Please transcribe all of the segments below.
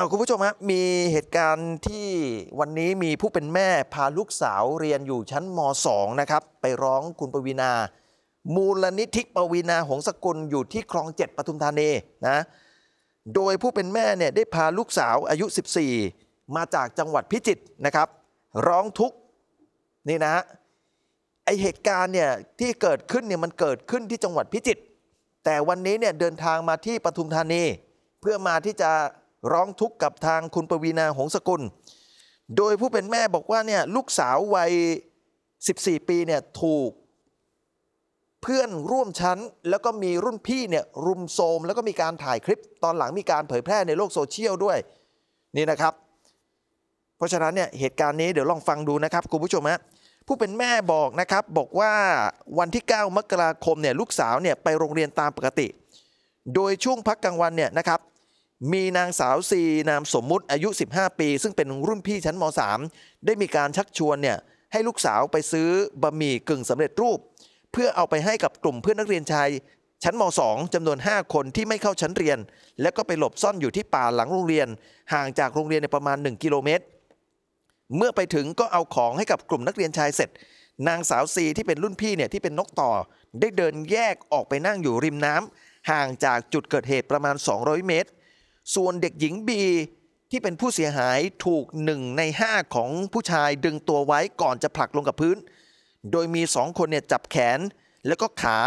อา คุณผู้ชมฮะมีเหตุการณ์ที่วันนี้มีผู้เป็นแม่พาลูกสาวเรียนอยู่ชั้นม .2 นะครับ ไปร้องคุณปวีนา มูลนิธิปวีนาหงสกุลอยู่ที่คลองเจ็ดปทุมธานีนะโดยผู้เป็นแม่เนี่ยได้พาลูกสาวอายุ 14 มาจากจังหวัดพิจิตรนะครับ ร้องทุกข์นี่นะฮะไอเหตุการณ์เนี่ยที่เกิดขึ้นเนี่ยมันเกิดขึ้นที่จังหวัดพิจิตรแต่วันนี้เนี่ยเดินทางมาที่ปทุมธานีเพื่อมาที่จะร้องทุกข์กับทางคุณปวีนาหงสกุล โดยผู้เป็นแม่บอกว่าเนี่ยลูกสาววัย 14 ปีเนี่ยถูก เพื่อนร่วมชั้นแล้วก็มีรุ่นพี่เนี่ยรุมโทมแล้วก็มีการถ่ายคลิปตอนหลังมีการเผยแพร่ในโลกโซเชียลด้วยนี่นะครับ เพราะฉะนั้นเนี่ยเหตุการณ์นี้เดี๋ยวลองฟังดูนะครับ คุณผู้ชมฮะผู้เป็นแม่บอกนะครับบอกว่าวันที่ 9 มกราคมเนี่ยลูกสาวเนี่ยไปโรงเรียนตามปกติ โดยช่วงพักกลางวันเนี่ยนะครับมีนางสาวซีนามสมมุติอายุ15 ปีซึ่งเป็นรุ่นพี่ชั้นม .3 ได้มีการชักชวนเนี่ยให้ลูกสาวไปซื้อบะหมี่กึ่งสำเร็จรูป เพื่อเอาไปให้กับกลุ่มเพื่อนนักเรียนชายชั้นม .2 จำนวน 5 คนที่ไม่เข้าชั้นเรียน และก็ไปหลบซ่อนอยู่ที่ป่าหลังโรงเรียน ห่างจากโรงเรียนในประมาณ1กิโลเมตรเมื่อไปถึงก็เอาของให้กับกลุ่มนักเรียนชายเสร็จ นางสาวซีที่เป็นรุ่นพี่เนี่ยที่เป็นนกต่อได้เดินแยกออกไปนั่งอยู่ริมน้ำห่างจากจุดเกิดเหตุประมาณ 200 เมตรส่วนเด็กหญิงบีที่เป็นผู้เสียหายถูกหนึ่งในห้าของผู้ชายดึงตัวไว้ก่อนจะผลักลงกับพื้น โดยมีสองคนเนี่ยจับแขนแล้วก็ขา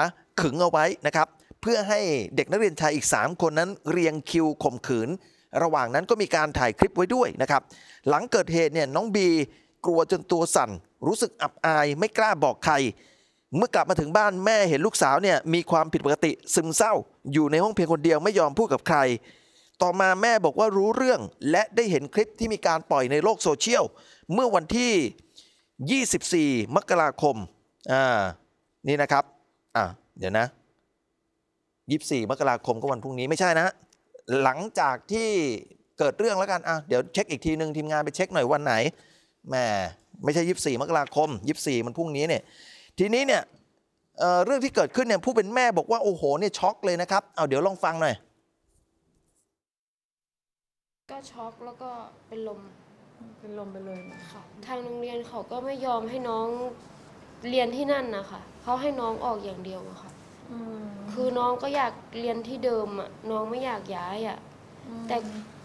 ขึงเอาไว้นะครับเพื่อให้เด็กนักเรียนชายอีก 3 คนนั้นเรียงคิวข่มขืน ระหว่างนั้นก็มีการถ่ายคลิปไว้ด้วยนะครับหลังเกิดเหตุเนี่ยน้องบีกลัวจนตัวสั่น รู้สึกอับอายไม่กล้าบอกใคร เมื่อกลับมาถึงบ้านแม่เห็นลูกสาวเนี่ยมีความผิดปกติ ซึมเศร้า อยู่ในห้องเพียงคนเดียวไม่ยอมพูดกับใครต่อมาแม่บอกว่ารู้เรื่องและได้เห็นคลิปที่มีการปล่อยในโลกโซเชียลเมื่อวันที่ 24 มกราคมอ่านี่นะครับอ่าเดี๋ยวนะ 24 มกราคมก็วันพรุ่งนี้ไม่ใช่นะหลังจากที่เกิดเรื่องแล้วกันอ่ะเดี๋ยวเช็คอีกทีหนึ่งทีมงานไปเช็คหน่อยวันไหนแหมไม่ใช่ 24 มกราคม 24 มันพรุ่งนี้เนี่ยทีนี้เนี่ยเเรื่องที่เกิดขึ้นเนี่ยผู้เป็นแม่บอกว่าโอ้โหเนี่ยช็อกเลยนะครับเอาเดี๋ยวลองฟังหน่อยก็ช็อกแล้วก็เป็นลม เป็นลมไปเลยค่ะ ทางโรงเรียนเขาก็ไม่ยอมให้น้องเรียนที่นั่นนะคะเขาให้น้องออกอย่างเดียวอะค่ะคือน้องก็อยากเรียนที่เดิมอะน้องไม่อยากย้ายอะแต่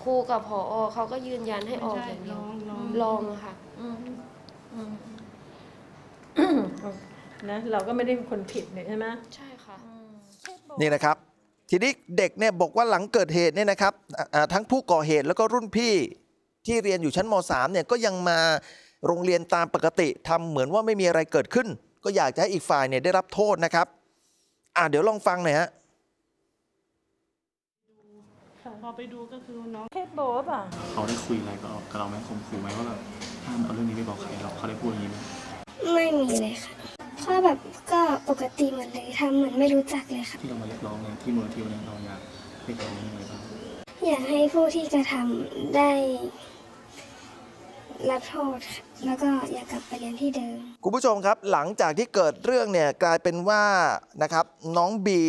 ครูกับผอเขาก็ยืนยันให้ออกอย่างเดียวลองลองอะค่ะนะเราก็ไม่ได้เป็นคนผิดเนี่ยใช่ไหมใช่ค่ะ นี่นะครับทีนี้เด็กเนี่ยบอกว่าหลังเกิดเหตุเนี่ยนะครับ ทั้งผู้ก่อเหตุแล้วก็รุ่นพี่ ที่เรียนอยู่ชั้นม .3 เนี่ยก็ยังมาโรงเรียนตามปกติ ทำเหมือนว่าไม่มีอะไรเกิดขึ้น ก็อยากจะให้อีกฝ่ายเนี่ยได้รับโทษนะครับอ่าเดี๋ยวลองฟังหน่อยฮะพอไปดูก็คือน้อง เคสโบอ่ะ เขาได้คุยอะไรกับเราไหมค่มคู่ไหมว่าแบบห้ามเอาเรื่องนี้ไปบอกใครเราเขาได้พูดอย่างนี้ไหมไม่มีเลยค่ะก็แบบก็ปกติเหมือนเลยทำเหมือนไม่รู้จักเลยค่ะที่เรามาเรียกร้องเนี่ยที่มูลที่เรียกราอยากเรียกร้องอะไรบ้างอยากให้ผู้ที่กระทำได้รับโทษ แล้วก็อยากกลับไปเรียนที่เดิมคุณผู้ชมครับหลังจากที่เกิดเรื่องเนี่ยกลายเป็นว่านะครับน้องบี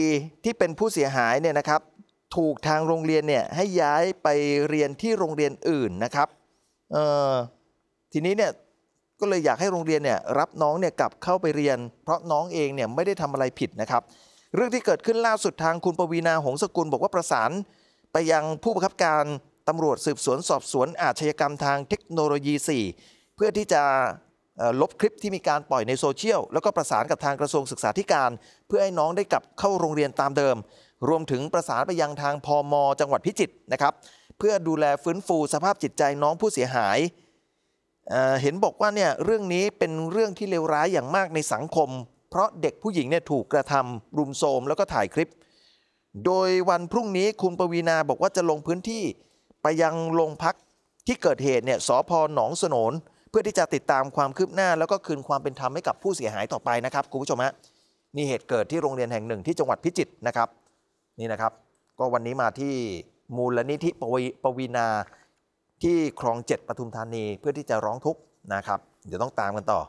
ที่เป็นผู้เสียหายเนี่ยนะครับ ถูกทางโรงเรียนเนี่ยให้ย้ายไปเรียนที่โรงเรียนอื่นนะครับเอ่อทีนี้เนี่ยก็เลยอยากให้โรงเรียนเนี่ยรับน้องเนี่ยกลับเข้าไปเรียน เพราะน้องเองเนี่ยไม่ได้ทำอะไรผิดนะครับ เรื่องที่เกิดขึ้นล่าสุดทางคุณปวีนาหงสกุล บอกว่าประสานไปยังผู้บังคับการตำรวจสืบสวนสอบสวนอาชญากรรมทางเทคโนโลยี 4 เพื่อที่จะลบคลิปที่มีการปล่อยในโซเชียลแล้วก็ประสานกับทางกระทรวงศึกษาธิการ เพื่อให้น้องได้กลับเข้าโรงเรียนตามเดิม รวมถึงประสานไปยังทางพอมจังหวัดพิจิตรนะครับเพื่อดูแลฟื้นฟูสภาพจิตใจน้องผู้เสียหายเห็นบอกว่าเนี่ยเรื่องนี้เป็นเรื่องที่เลวร้ายอย่างมากในสังคม เพราะเด็กผู้หญิงเนี่ยถูกกระทำรุมโทรมแล้วก็ถ่ายคลิป โดยวันพรุ่งนี้คุณปวีนาบอกว่าจะลงพื้นที่ไปยังโรงพักที่เกิดเหตุเนี่ยสพหนองสนน เพื่อที่จะติดตามความคืบหน้าแล้วก็คืนความเป็นธรรมให้กับผู้เสียหายต่อไปนะครับคุณผู้ชมฮะนี่เหตุเกิดที่โรงเรียนแห่งหนึ่งที่จังหวัดพิจิตรนะครับนี่นะครับ ก็วันนี้มาที่มูลนิธิปวีปวีนาที่คลองเจ็ดปทุมธานีเพื่อที่จะร้องทุกข์นะครับ เดี๋ยวต้องตามกันต่อ